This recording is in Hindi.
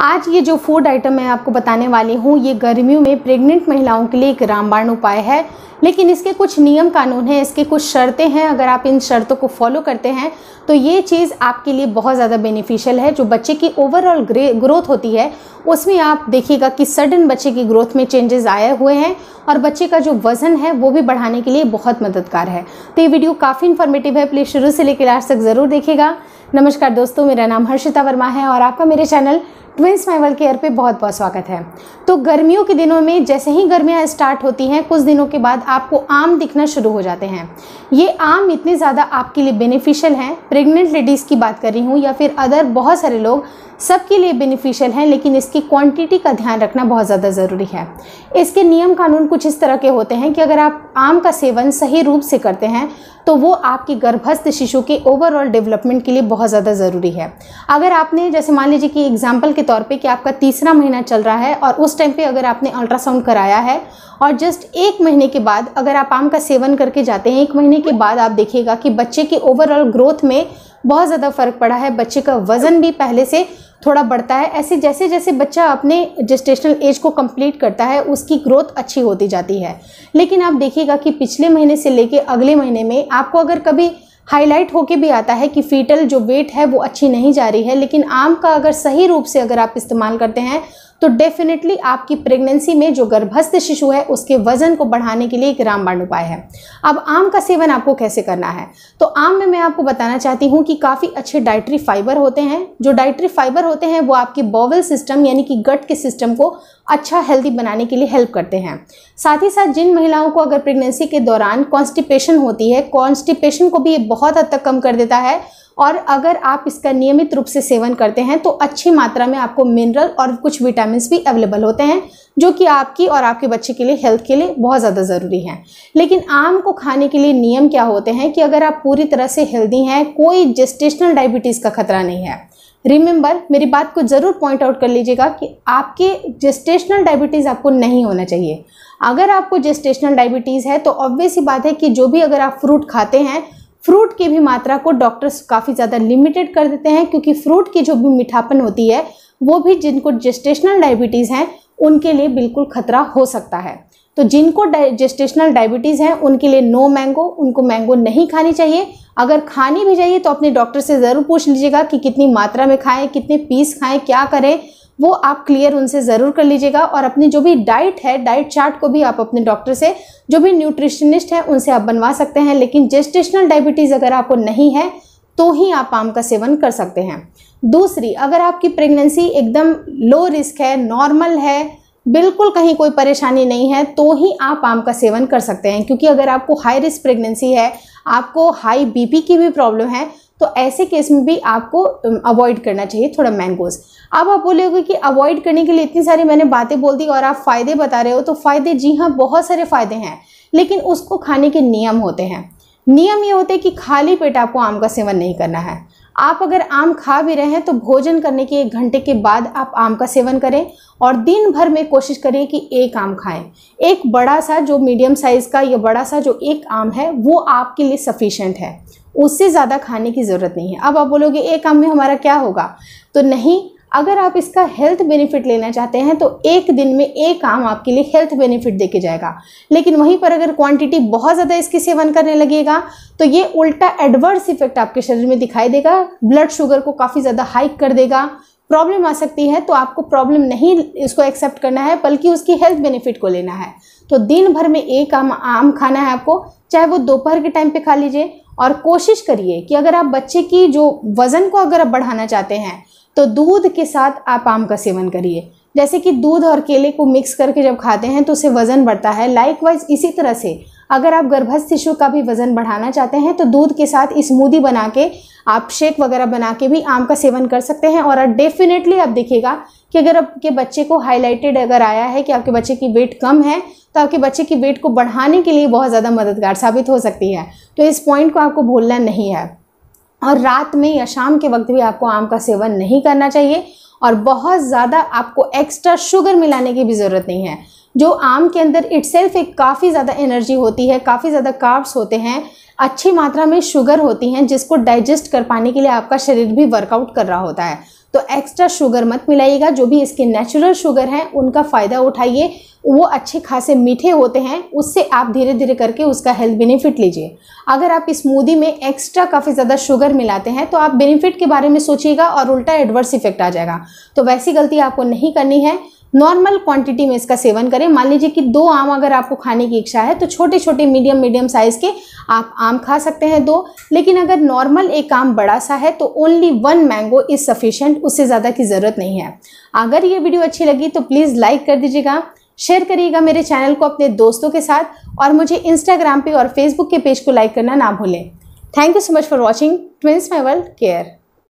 आज ये जो फूड आइटम मैं आपको बताने वाली हूँ ये गर्मियों में प्रेग्नेंट महिलाओं के लिए एक रामबाण उपाय है लेकिन इसके कुछ नियम कानून हैं इसके कुछ शर्तें हैं अगर आप इन शर्तों को फॉलो करते हैं तो ये चीज़ आपके लिए बहुत ज़्यादा बेनिफिशियल है जो बच्चे की ओवरऑल ग्रोथ होती है उसमें आप देखिएगा कि सडन बच्चे की ग्रोथ में चेंजेस आए हुए हैं और बच्चे का जो वज़न है वो भी बढ़ाने के लिए बहुत मददगार है तो ये वीडियो काफ़ी इन्फॉर्मेटिव है प्लीज़ शुरू से लेकर लास्ट तक ज़रूर देखेगा नमस्कार दोस्तों मेरा नाम हर्षिता वर्मा है और आपका मेरे चैनल ट्विंस माई केयर पे बहुत बहुत स्वागत है तो गर्मियों के दिनों में जैसे ही गर्मियाँ स्टार्ट होती हैं कुछ दिनों के बाद आपको आम दिखना शुरू हो जाते हैं ये आम इतने ज़्यादा आपके लिए बेनिफिशियल हैं प्रेग्नेंट लेडीज़ की बात कर रही हूँ या फिर अदर बहुत सारे लोग सबके लिए बेनिफिशियल हैं लेकिन इसकी क्वांटिटी का ध्यान रखना बहुत ज़्यादा ज़रूरी है इसके नियम कानून कुछ इस तरह के होते हैं कि अगर आप आम का सेवन सही रूप से करते हैं तो वो आपके गर्भस्थ शिशु के ओवरऑल डेवलपमेंट के लिए बहुत ज़्यादा ज़रूरी है अगर आपने जैसे मान लीजिए कि एग्जाम्पल के तौर पर कि आपका तीसरा महीना चल रहा है और उस टाइम पर अगर आपने अल्ट्रासाउंड कराया है और जस्ट एक महीने के बाद अगर अगर आप आम का सेवन करके जाते हैं एक महीने के बाद आप देखिएगा कि बच्चे की ओवरऑल ग्रोथ में बहुत ज़्यादा फ़र्क पड़ा है बच्चे का वज़न भी पहले से थोड़ा बढ़ता है ऐसे जैसे जैसे बच्चा अपने जस्टेशनल एज को कंप्लीट करता है उसकी ग्रोथ अच्छी होती जाती है लेकिन आप देखिएगा कि पिछले महीने से लेके अगले महीने में आपको अगर कभी हाईलाइट होके भी आता है कि फीटल जो वेट है वो अच्छी नहीं जा रही है लेकिन आम का अगर सही रूप से अगर आप इस्तेमाल करते हैं तो डेफिनेटली आपकी प्रेगनेंसी में जो गर्भस्थ शिशु है उसके वजन को बढ़ाने के लिए एक रामबाण उपाय है अब आम का सेवन आपको कैसे करना है तो आम में मैं आपको बताना चाहती हूँ कि काफ़ी अच्छे डाइट्री फाइबर होते हैं जो डाइट्री फाइबर होते हैं वो आपके बॉवल सिस्टम यानी कि गट के सिस्टम को अच्छा हेल्दी बनाने के लिए हेल्प करते हैं साथ ही साथ जिन महिलाओं को अगर प्रेगनेंसी के दौरान कॉन्स्टिपेशन होती है कॉन्स्टिपेशन को भी ये बहुत हद तक कम कर देता है और अगर आप इसका नियमित रूप से सेवन करते हैं तो अच्छी मात्रा में आपको मिनरल और कुछ विटामिन भी अवेलेबल होते हैं जो कि आपकी और आपके बच्चे के लिए हेल्थ के लिए बहुत ज़्यादा ज़रूरी है लेकिन आम को खाने के लिए नियम क्या होते हैं कि अगर आप पूरी तरह से हेल्दी हैं कोई जेस्टेशनल डायबिटीज़ का खतरा नहीं है रिमेंबर मेरी बात को ज़रूर पॉइंट आउट कर लीजिएगा कि आपके जेस्टेशनल डायबिटीज़ आपको नहीं होना चाहिए अगर आपको जेस्टेशनल डायबिटीज़ है तो ऑब्वियस ही बात है कि जो भी अगर आप फ्रूट खाते हैं फ्रूट की भी मात्रा को डॉक्टर्स काफ़ी ज़्यादा लिमिटेड कर देते हैं क्योंकि फ्रूट की जो भी मिठापन होती है वो भी जिनको जेस्टेशनल डायबिटीज़ हैं उनके लिए बिल्कुल खतरा हो सकता है तो जिनको जेस्टेशनल डायबिटीज़ हैं उनके लिए नो मैंगो उनको मैंगो नहीं खानी चाहिए अगर खानी भी चाहिए तो अपने डॉक्टर से ज़रूर पूछ लीजिएगा कि कितनी मात्रा में खाएं कितने पीस खाएं क्या करें वो आप क्लियर उनसे ज़रूर कर लीजिएगा और अपनी जो भी डाइट है डाइट चार्ट को भी आप अपने डॉक्टर से जो भी न्यूट्रिशनिस्ट है उनसे आप बनवा सकते हैं लेकिन जेस्टेशनल डायबिटीज़ अगर आपको नहीं है तो ही आप आम का सेवन कर सकते हैं दूसरी अगर आपकी प्रेगनेंसी एकदम लो रिस्क है नॉर्मल है बिल्कुल कहीं कोई परेशानी नहीं है तो ही आप आम का सेवन कर सकते हैं क्योंकि अगर आपको हाई रिस्क प्रेगनेंसी है आपको हाई बीपी की भी प्रॉब्लम है तो ऐसे केस में भी आपको अवॉइड um, करना चाहिए थोड़ा मैंगोज अब आप बोलोगे कि अवॉइड करने के लिए इतनी सारी मैंने बातें बोल दी और आप फ़ायदे बता रहे हो तो फ़ायदे जी हाँ बहुत सारे फ़ायदे हैं लेकिन उसको खाने के नियम होते हैं नियम ये होते हैं कि खाली पेट आपको आम का सेवन नहीं करना है आप अगर आम खा भी रहे हैं तो भोजन करने के एक घंटे के बाद आप आम का सेवन करें और दिन भर में कोशिश करें कि एक आम खाएं एक बड़ा सा जो मीडियम साइज़ का या बड़ा सा जो एक आम है वो आपके लिए सफिशेंट है उससे ज़्यादा खाने की ज़रूरत नहीं है अब आप बोलोगे एक आम में हमारा क्या होगा तो नहीं अगर आप इसका हेल्थ बेनिफिट लेना चाहते हैं तो एक दिन में एक आम आपके लिए हेल्थ बेनिफिट देके जाएगा लेकिन वहीं पर अगर क्वांटिटी बहुत ज़्यादा इसके सेवन करने लगेगा तो ये उल्टा एडवर्स इफेक्ट आपके शरीर में दिखाई देगा ब्लड शुगर को काफ़ी ज़्यादा हाइक कर देगा प्रॉब्लम आ सकती है तो आपको प्रॉब्लम नहीं इसको एक्सेप्ट करना है बल्कि उसकी हेल्थ बेनिफिट को लेना है तो दिन भर में एक आम आम खाना है आपको चाहे वो दोपहर के टाइम पे खा लीजिए और कोशिश करिए कि अगर आप बच्चे की जो वज़न को अगर आप बढ़ाना चाहते हैं तो दूध के साथ आप आम का सेवन करिए जैसे कि दूध और केले को मिक्स करके जब खाते हैं तो उसे वज़न बढ़ता है लाइकवाइज इसी तरह से अगर आप गर्भस्थ शिशु का भी वज़न बढ़ाना चाहते हैं तो दूध के साथ स्मूदी बना के आप शेक वगैरह बना के भी आम का सेवन कर सकते हैं और डेफिनेटली आप देखिएगा कि अगर आपके बच्चे को हाईलाइटेड अगर आया है कि आपके बच्चे की वेट कम है तो आपके बच्चे की वेट को बढ़ाने के लिए बहुत ज़्यादा मददगार साबित हो सकती है तो इस पॉइंट को आपको भूलना नहीं है और रात में या शाम के वक्त भी आपको आम का सेवन नहीं करना चाहिए और बहुत ज़्यादा आपको एक्स्ट्रा शुगर मिलाने की भी ज़रूरत नहीं है जो आम के अंदर इट्सेल्फ एक काफ़ी ज़्यादा एनर्जी होती है काफ़ी ज़्यादा कार्ब्स होते हैं अच्छी मात्रा में शुगर होती हैं जिसको डाइजेस्ट कर पाने के लिए आपका शरीर भी वर्कआउट कर रहा होता है तो एक्स्ट्रा शुगर मत मिलाइएगा जो भी इसके नेचुरल शुगर हैं उनका फ़ायदा उठाइए वो अच्छे खासे मीठे होते हैं उससे आप धीरे धीरे करके उसका हेल्थ बेनिफिट लीजिए अगर आप इस स्मूदी में एक्स्ट्रा काफ़ी ज़्यादा शुगर मिलाते हैं तो आप बेनिफिट के बारे में सोचिएगा और उल्टा एडवर्स इफेक्ट आ जाएगा तो वैसी गलती आपको नहीं करनी है नॉर्मल क्वांटिटी में इसका सेवन करें मान लीजिए कि दो आम अगर आपको खाने की इच्छा है तो छोटे छोटे मीडियम मीडियम साइज़ के आप आम खा सकते हैं दो लेकिन अगर नॉर्मल एक आम बड़ा सा है तो only one mango is sufficient उससे ज़्यादा की ज़रूरत नहीं है अगर ये वीडियो अच्छी लगी तो प्लीज़ लाइक कर दीजिएगा शेयर करिएगा मेरे चैनल को अपने दोस्तों के साथ और मुझे इंस्टाग्राम पे और फेसबुक के पेज को लाइक करना ना भूलें thank you so much for watching twins my world care